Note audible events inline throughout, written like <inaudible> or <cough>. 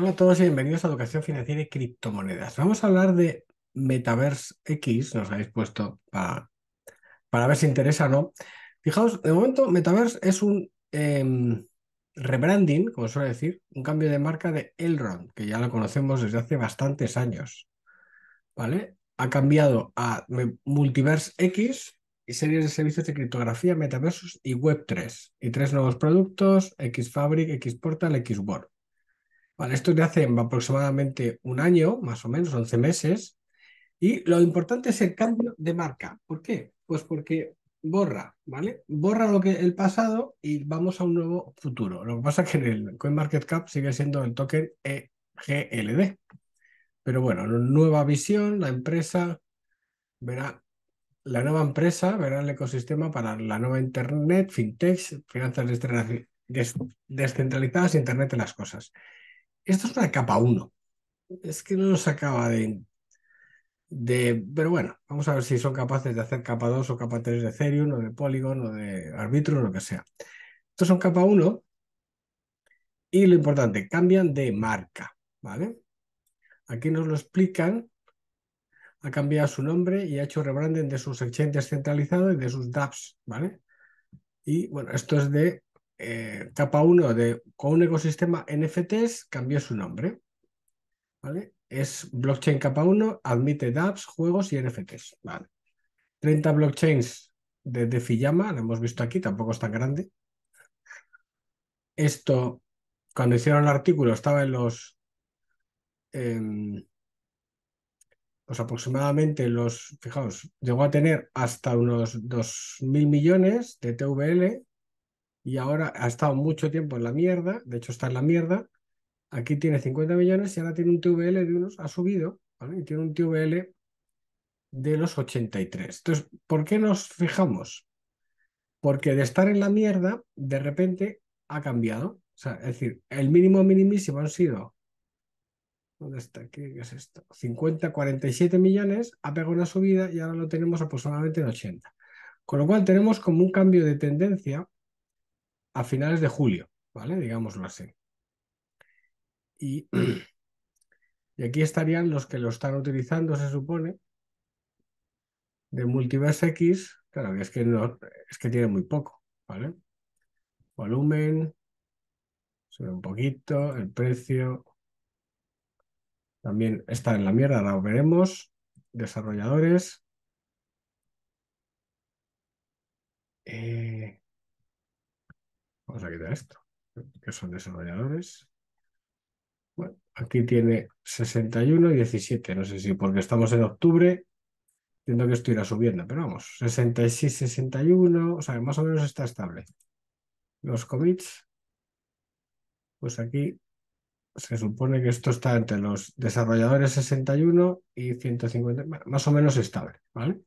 Hola a todos y bienvenidos a Educación Financiera y Criptomonedas. Vamos a hablar de Metaverse X, nos habéis puesto para, para ver si interesa o no. Fijaos, de momento Metaverse es un em, rebranding, como suele decir, un cambio de marca de Elrond, que ya lo conocemos desde hace bastantes años. ¿Vale? Ha cambiado a Multiverse X, y series de servicios de criptografía, Metaversus y Web3. Y tres nuevos productos, Xfabric, Xportal, Xboard esto es hace aproximadamente un año, más o menos, 11 meses. Y lo importante es el cambio de marca. ¿Por qué? Pues porque borra, ¿vale? Borra lo que el pasado y vamos a un nuevo futuro. Lo que pasa es que en el CoinMarketCap sigue siendo el token EGLD. Pero bueno, nueva visión, la empresa verá la nueva empresa, verá el ecosistema para la nueva internet, fintech, finanzas descentralizadas, internet de las cosas. Esto es una capa 1. Es que no nos acaba de, de... Pero bueno, vamos a ver si son capaces de hacer capa 2 o capa 3 de Ethereum o de Polygon o de Arbitro o lo que sea. Estos son capa 1 y lo importante, cambian de marca, ¿vale? Aquí nos lo explican. Ha cambiado su nombre y ha hecho rebranding de sus exchanges centralizados y de sus dApps, ¿vale? Y bueno, esto es de eh, capa 1 de, con un ecosistema NFTs cambió su nombre. ¿vale? Es blockchain capa 1, admite dApps, juegos y NFTs. ¿vale? 30 blockchains de, DeFi lo hemos visto aquí, tampoco es tan grande. Esto, cuando hicieron el artículo, estaba en los... Pues aproximadamente los, fijaos, llegó a tener hasta unos 2.000 millones de TVL, y ahora ha estado mucho tiempo en la mierda, de hecho está en la mierda, aquí tiene 50 millones y ahora tiene un TVL de unos, ha subido, ¿vale? y tiene un TVL de los 83. Entonces, ¿por qué nos fijamos? Porque de estar en la mierda, de repente ha cambiado. O sea, es decir, el mínimo minimísimo han sido ¿Dónde está? ¿Qué es esto? 50, 47 millones, ha pegado una subida y ahora lo tenemos aproximadamente en 80. Con lo cual tenemos como un cambio de tendencia a finales de julio, ¿vale? Digámoslo así. Y, <clears throat> y aquí estarían los que lo están utilizando, se supone, de Multiverse X, claro, es que, no, es que tiene muy poco, ¿vale? Volumen, sube un poquito, el precio, también está en la mierda, ahora veremos, desarrolladores. Eh, Vamos a quitar esto, que son desarrolladores. Bueno, aquí tiene 61 y 17. No sé si porque estamos en octubre, entiendo que esto irá subiendo, pero vamos, 66, 61, o sea, más o menos está estable. Los commits, pues aquí se supone que esto está entre los desarrolladores 61 y 150, más o menos estable, ¿vale?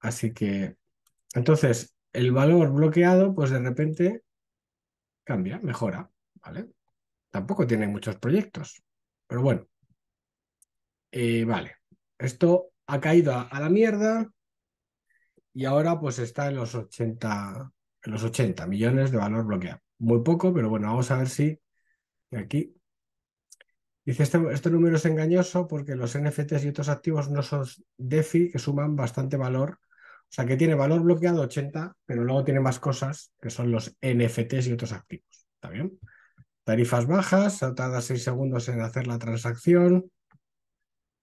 Así que, entonces, el valor bloqueado, pues de repente cambia, mejora, ¿vale? Tampoco tiene muchos proyectos, pero bueno. Eh, vale, esto ha caído a, la mierda y ahora pues está en los 80, en los 80 millones de valor bloqueado. Muy poco, pero bueno, vamos a ver si aquí Dice, este, este, número es engañoso porque los NFTs y otros activos no son DeFi que suman bastante valor o sea que tiene valor bloqueado 80, pero luego tiene más cosas que son los NFTs y otros activos. ¿Está bien? Tarifas bajas, tarda 6 segundos en hacer la transacción.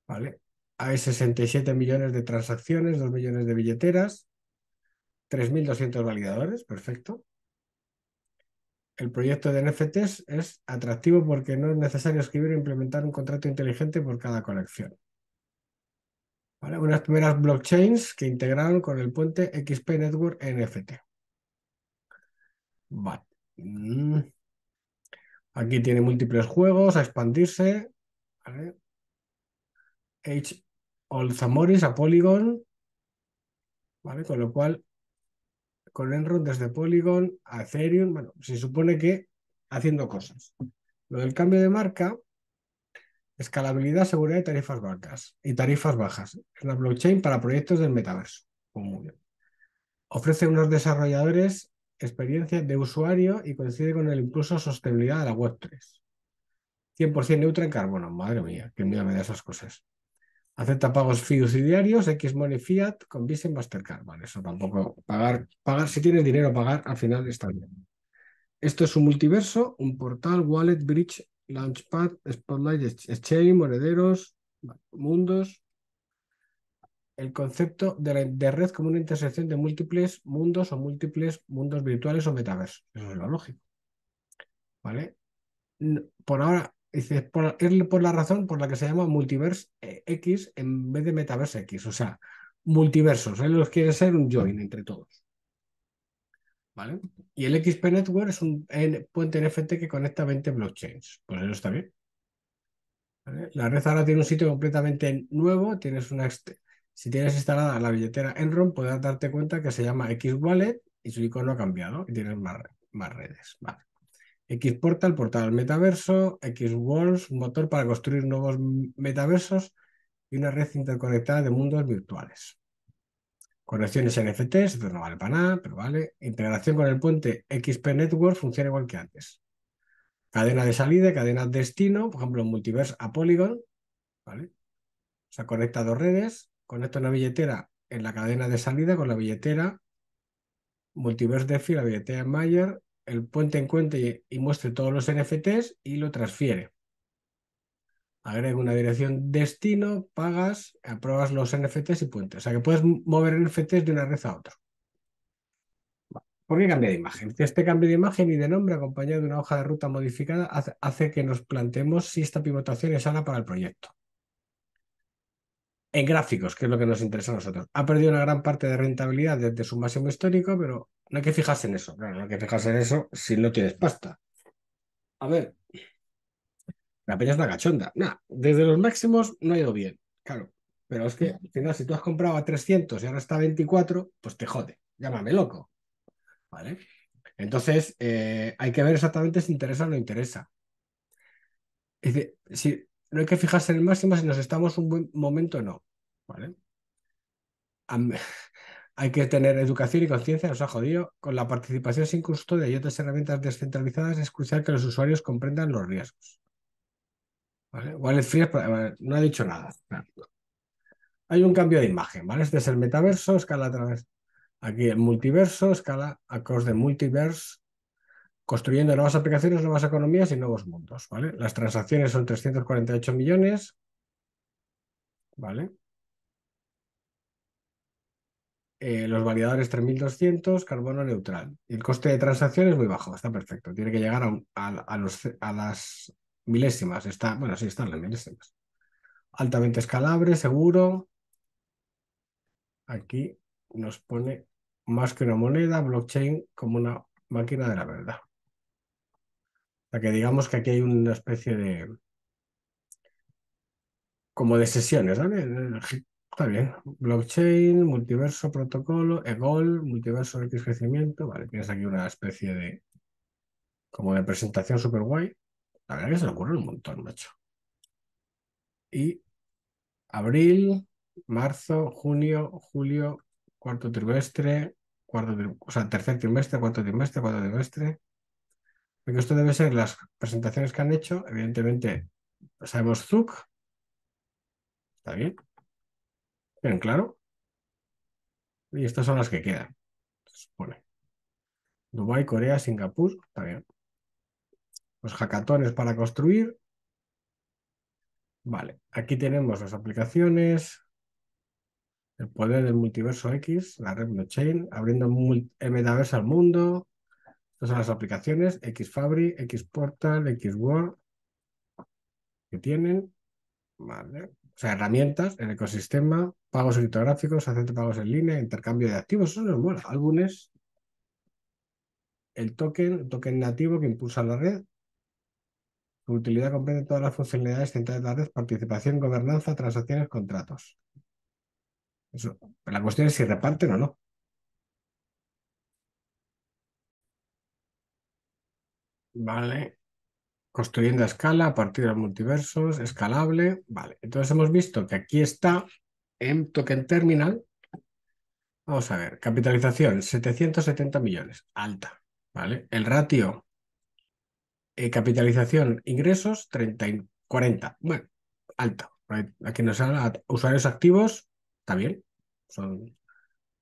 ¿Vale? Hay 67 millones de transacciones, 2 millones de billeteras, 3.200 validadores, perfecto. El proyecto de NFTs es atractivo porque no es necesario escribir e implementar un contrato inteligente por cada colección. Unas primeras blockchains que integraron con el puente XP Network NFT. Mm. Aquí tiene múltiples juegos a expandirse. ¿vale? H. a Polygon. ¿Vale? Con lo cual, con Enron desde Polygon a Ethereum, bueno, se supone que haciendo cosas. Lo del cambio de marca, Escalabilidad, seguridad y tarifas bajas. Y tarifas bajas. Es la blockchain para proyectos del metaverso. Pues Ofrece a unos desarrolladores experiencia de usuario y coincide con el incluso sostenibilidad de la Web3. 100% neutra en carbono. Madre mía, qué miedo me da esas cosas. Acepta pagos fiduciarios, X-Money, Fiat con Visa y Mastercard. Vale, eso tampoco. Pagar, pagar, si tienes dinero pagar, al final está bien. Esto es un multiverso, un portal, wallet, bridge Launchpad, Spotlight, Exchange, Monederos, Mundos. El concepto de, red como una intersección de múltiples mundos o múltiples mundos virtuales o metaversos. Eso es lo lógico. ¿Vale? Por ahora, por, es por la razón por la que se llama Multiverse eh, X en vez de Metaverse X. O sea, multiversos. Él ¿eh? los quiere ser un join entre todos. Y el XP Network es un puente NFT que conecta 20 blockchains. Pues eso está bien. La red ahora tiene un sitio completamente nuevo. Tienes una, si tienes instalada la billetera Enron, podrás darte cuenta que se llama X Wallet y su icono ha cambiado y tienes más, más redes. Vale. X Portal, portal metaverso, X Walls, motor para construir nuevos metaversos y una red interconectada de mundos virtuales. Conexiones NFTs, esto no vale para nada, pero vale. Integración con el puente XP Network funciona igual que antes. Cadena de salida, cadena de destino, por ejemplo, multiverse a Polygon, ¿vale? O sea, conecta dos redes, conecta una billetera en la cadena de salida con la billetera Multiverse DeFi, la billetera Mayer, el puente encuentre y, y muestre todos los NFTs y lo transfiere agrega una dirección destino, pagas, apruebas los NFTs y puentes. O sea que puedes mover NFTs de una red a otra. ¿Por qué cambia de imagen? Este cambio de imagen y de nombre acompañado de una hoja de ruta modificada hace que nos planteemos si esta pivotación es sana para el proyecto. En gráficos, que es lo que nos interesa a nosotros. Ha perdido una gran parte de rentabilidad desde su máximo histórico, pero no hay que fijarse en eso. no hay que fijarse en eso si no tienes pasta. A ver, la peña es una cachonda. Nada, desde los máximos no ha ido bien, claro. Pero es que si tú has comprado a 300 y ahora está a 24, pues te jode. Llámame loco. ¿Vale? Entonces, eh, hay que ver exactamente si interesa o no interesa. Es si, no hay que fijarse en el máximo si nos estamos un buen momento o no. ¿Vale? <laughs> hay que tener educación y conciencia, nos ha jodido. Con la participación sin custodia y otras herramientas descentralizadas es crucial que los usuarios comprendan los riesgos. Wallet Free pues, eh, no ha dicho nada. Hay un cambio de imagen, ¿vale? Este es el metaverso, escala a través. Aquí el multiverso, escala a cost de multiverse, construyendo nuevas aplicaciones, nuevas economías y nuevos mundos, ¿vale? Las transacciones son 348 millones, ¿vale? Eh, los validadores 3.200, carbono neutral. Y el coste de transacción es muy bajo, está perfecto. Tiene que llegar a, los, a las milésimas, está, bueno, sí, están las milésimas. Altamente escalable, seguro. Aquí nos pone más que una moneda, blockchain como una máquina de la verdad. O sea que digamos que aquí hay una especie de... como de sesiones, ¿vale? Está bien. Blockchain, multiverso, protocolo, EGOL, multiverso X crecimiento. Vale, tienes aquí una especie de como de presentación súper guay. La verdad que se le ocurre un montón, macho. Y abril, marzo, junio, julio, cuarto trimestre, cuarto, o sea, tercer trimestre, cuarto trimestre, cuarto trimestre. Porque esto debe ser las presentaciones que han hecho. Evidentemente, sabemos Zuc. Está bien. Bien, claro. Y estas son las que quedan, supone. Dubái, Corea, Singapur, está bien los hackatones para construir. Vale, aquí tenemos las aplicaciones, el poder del multiverso X, la red blockchain, abriendo metaverso al mundo. Estas son las aplicaciones Portal, Xportal, XWord. que tienen. Vale. O sea, herramientas, el ecosistema, pagos criptográficos, hacer pagos en línea, intercambio de activos, eso los mola. Álbumes, el token, el token nativo que impulsa la red, utilidad comprende todas las funcionalidades centrales de la red, participación, gobernanza, transacciones, contratos. la cuestión es si reparten o no. Vale. Construyendo a escala a partir de multiversos, escalable. Vale. Entonces hemos visto que aquí está en token terminal. Vamos a ver, capitalización, 770 millones, alta. ¿Vale? El ratio eh, capitalización, ingresos, 30, 40. Bueno, alto, Aquí nos habla usuarios activos, está bien. Son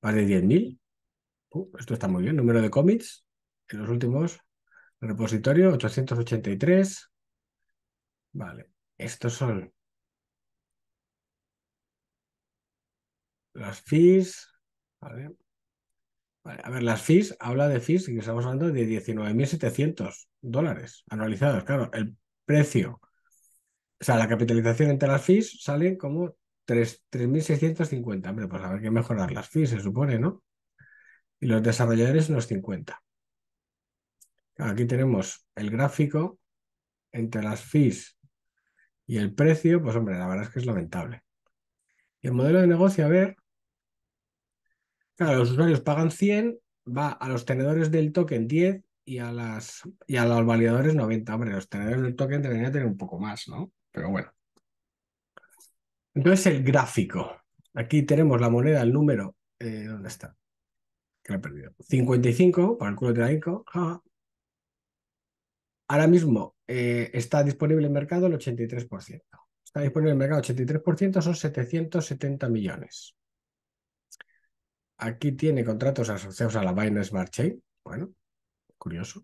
más de 10.000. Uh, esto está muy bien. Número de commits en los últimos. Repositorio, 883. Vale. Estos son las fees. Vale a ver, las FIS, habla de FIS y estamos hablando de 19.700 dólares anualizados. Claro, el precio, o sea, la capitalización entre las FIS sale como 3.650. Hombre, pues ver qué mejorar las FIS, se supone, ¿no? Y los desarrolladores unos 50. aquí tenemos el gráfico entre las FIS y el precio, pues hombre, la verdad es que es lamentable. Y el modelo de negocio, a ver, Claro, los usuarios pagan 100, va a los tenedores del token 10 y a, las, y a los validadores 90. Hombre, los tenedores del token deberían tener un poco más, ¿no? Pero bueno. Entonces el gráfico. Aquí tenemos la moneda, el número. Eh, ¿Dónde está? Que lo he perdido. 55, para el culo de la ICO. Ahora mismo eh, está disponible en mercado el 83%. Está disponible en mercado el 83%, son 770 millones aquí tiene contratos asociados a la Binance Smart Chain. Bueno, curioso.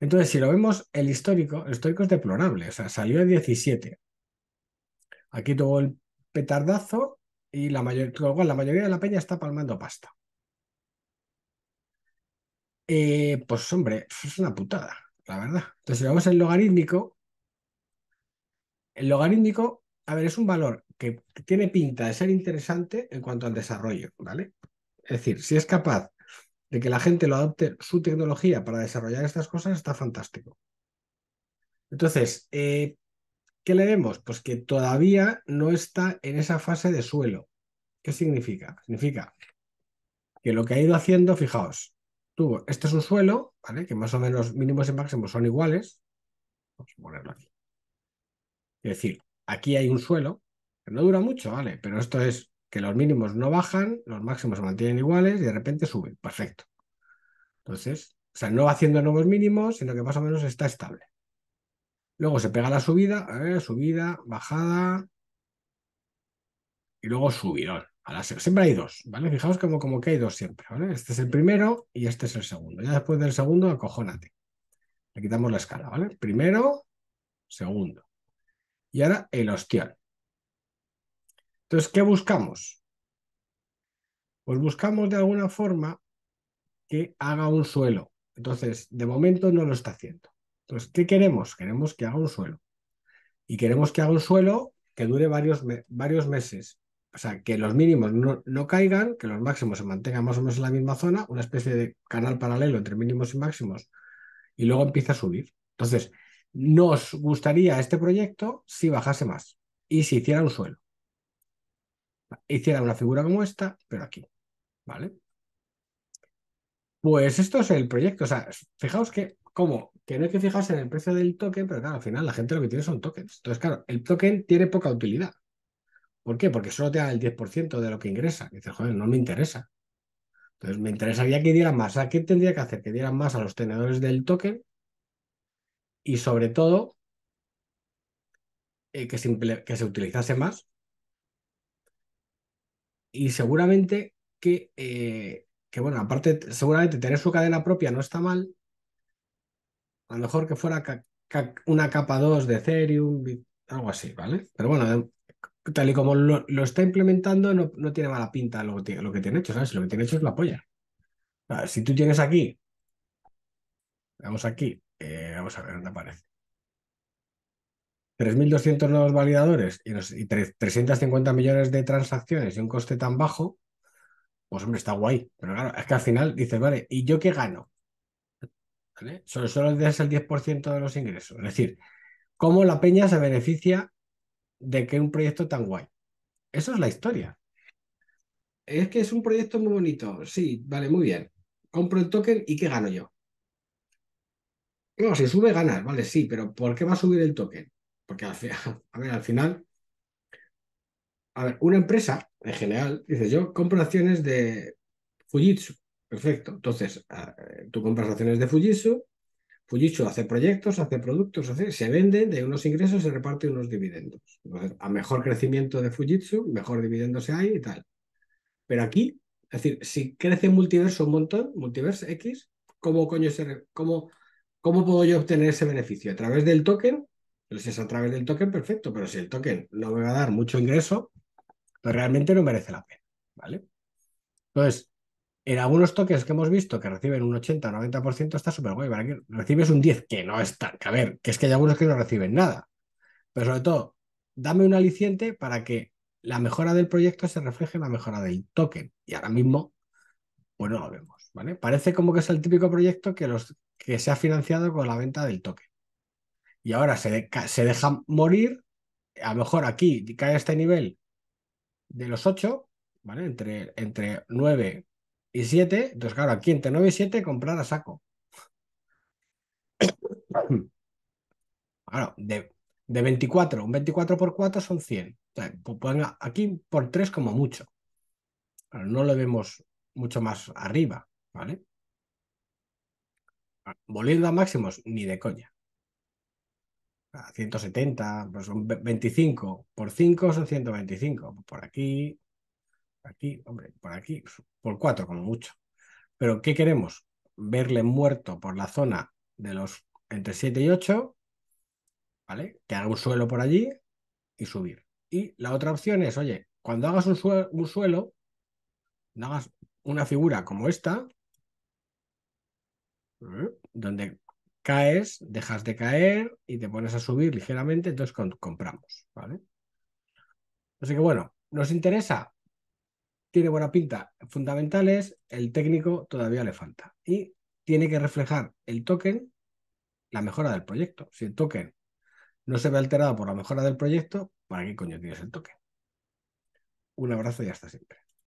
Entonces, si lo vemos, el histórico, el histórico es deplorable. O sea, salió de 17. Aquí tuvo el petardazo y la, mayor, la mayoría de la peña está palmando pasta. Eh, pues hombre, es una putada, la verdad. Entonces, si vemos el logarítmico, el logarítmico, a ver, es un valor tiene pinta de ser interesante en cuanto al desarrollo, ¿vale? Es decir, si es capaz de que la gente lo adopte su tecnología para desarrollar estas cosas, está fantástico. Entonces, eh, ¿qué le vemos? Pues que todavía no está en esa fase de suelo. ¿Qué significa? Significa que lo que ha ido haciendo, fijaos, tuvo, este es un suelo, ¿vale? Que más o menos mínimos y máximos son iguales. Vamos a ponerlo aquí. Es decir, aquí hay un suelo, no dura mucho, vale, pero esto es que los mínimos no bajan, los máximos se mantienen iguales y de repente suben. Perfecto. Entonces, o sea, no va haciendo nuevos mínimos, sino que más o menos está estable. Luego se pega la subida, ver, subida, bajada y luego subirón. A siempre hay dos, ¿vale? Fijaos como, como que hay dos siempre, ¿vale? Este es el primero y este es el segundo. Ya después del segundo, acojónate. Le quitamos la escala, ¿vale? Primero, segundo. Y ahora el hostial. Entonces, ¿qué buscamos? Pues buscamos de alguna forma que haga un suelo. Entonces, de momento no lo está haciendo. Entonces, ¿qué queremos? Queremos que haga un suelo. Y queremos que haga un suelo que dure varios, varios meses. O sea, que los mínimos no, no, caigan, que los máximos se mantengan más o menos en la misma zona, una especie de canal paralelo entre mínimos y máximos, y luego empieza a subir. Entonces, nos gustaría este proyecto si bajase más y si hiciera un suelo hiciera una figura como esta, pero aquí, ¿vale? Pues esto es el proyecto, o sea, fijaos que, como que no hay que fijarse en el precio del token, pero claro, al final la gente lo que tiene son tokens. Entonces, claro, el token tiene poca utilidad. ¿Por qué? Porque solo te da el 10% de lo que ingresa. dices, joder, no me interesa. Entonces, me interesaría que dieran más. ¿A qué tendría que hacer? Que dieran más a los tenedores del token y sobre todo eh, que, que se utilizase más y seguramente que, eh, que, bueno, aparte, seguramente tener su cadena propia no está mal. A lo mejor que fuera una capa 2 de Ethereum, algo así, ¿vale? Pero bueno, eh, tal y como lo, está implementando, no, tiene mala pinta lo, que tiene hecho, ¿sabes? Lo que tiene hecho es la polla. si tú tienes aquí, vamos aquí, eh, vamos a ver dónde aparece. 3.200 nuevos validadores y, 350 millones de transacciones y un coste tan bajo, pues hombre, está guay. Pero claro, es que al final dices, vale, ¿y yo qué gano? Solo, solo el 10% de los ingresos. Es decir, ¿cómo la peña se beneficia de que un proyecto tan guay? Eso es la historia. Es que es un proyecto muy bonito. Sí, vale, muy bien. Compro el token y ¿qué gano yo? No, si sube ganas, vale, sí, pero ¿por qué va a subir el token? Porque al, <laughs> a ver, al final, una empresa en general dice, yo compro acciones de Fujitsu. Perfecto. Entonces, eh, tú compras acciones de Fujitsu, Fujitsu hace proyectos, hace productos, se vende de unos ingresos, se reparte unos dividendos. Entonces, a mejor crecimiento de Fujitsu, mejor dividendos hay y tal. Pero aquí, es decir, si crece multiverso un montón, multiverse X, ¿cómo coño cómo, cómo puedo yo obtener ese beneficio? ¿A través del token es a través del token, perfecto, pero si el token no me va a dar mucho ingreso, pues realmente no merece la pena, ¿vale? Entonces, en algunos tokens que hemos visto que reciben un 80 90% está súper para que Recibes un 10, que no es tan, a ver, que es que hay algunos que no reciben nada. Pero sobre todo, dame un aliciente para que la mejora del proyecto se refleje en la mejora del token. Y ahora mismo, bueno, pues no lo vemos, ¿vale? Parece como que es el típico proyecto que, los, que se ha financiado con la venta del token y ahora se, deja morir, a lo mejor aquí cae este nivel de los 8, ¿vale? Entre, 9 y 7, entonces claro, aquí entre 9 y 7 comprar a saco. <coughs> Claro, de, 24, un 24 por 4 son 100. Pues aquí por 3 como mucho. no lo vemos mucho más arriba, ¿vale? Volviendo a máximos, ni de coña. 170, pues son 25, por 5 son 125, por aquí, por aquí, hombre, por aquí, pues, por 4 como mucho. Pero ¿qué queremos? Verle muerto por la zona de los entre 7 y 8, ¿vale? Que haga un suelo por allí y subir. Y la otra opción es, oye, cuando hagas un, suelo, hagas una figura como esta, ¿eh? donde caes, dejas de caer y te pones a subir ligeramente, entonces compramos, ¿vale? Así que bueno, ¿nos interesa? Tiene buena pinta. Fundamentales, el técnico todavía le falta. Y tiene que reflejar el token, la mejora del proyecto. Si el token no se ve alterado por la mejora del proyecto, ¿para qué coño tienes el token? Un abrazo y hasta siempre.